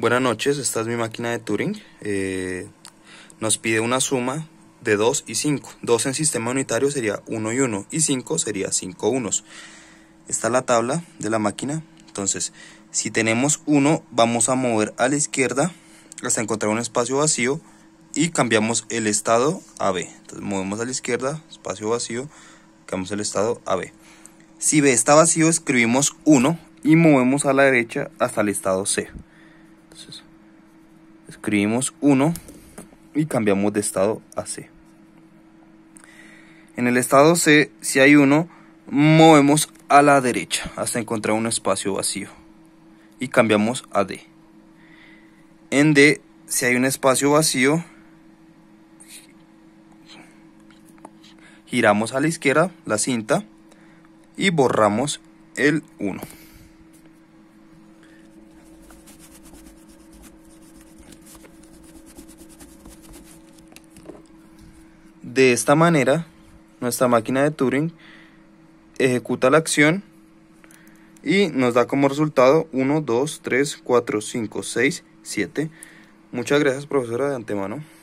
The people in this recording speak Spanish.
Buenas noches, esta es mi máquina de Turing. Eh, nos pide una suma de 2 y 5. 2 en sistema unitario sería 1 y 1 y 5 sería 5 unos. Esta es la tabla de la máquina. Entonces, si tenemos 1, vamos a mover a la izquierda hasta encontrar un espacio vacío y cambiamos el estado a B. Entonces, movemos a la izquierda, espacio vacío, cambiamos el estado a B. Si B está vacío, escribimos 1 y movemos a la derecha hasta el estado C escribimos 1 y cambiamos de estado a C. En el estado C, si hay 1, movemos a la derecha hasta encontrar un espacio vacío. Y cambiamos a D. En D, si hay un espacio vacío, giramos a la izquierda la cinta y borramos el 1. De esta manera, nuestra máquina de Turing ejecuta la acción y nos da como resultado 1, 2, 3, 4, 5, 6, 7. Muchas gracias profesora de antemano.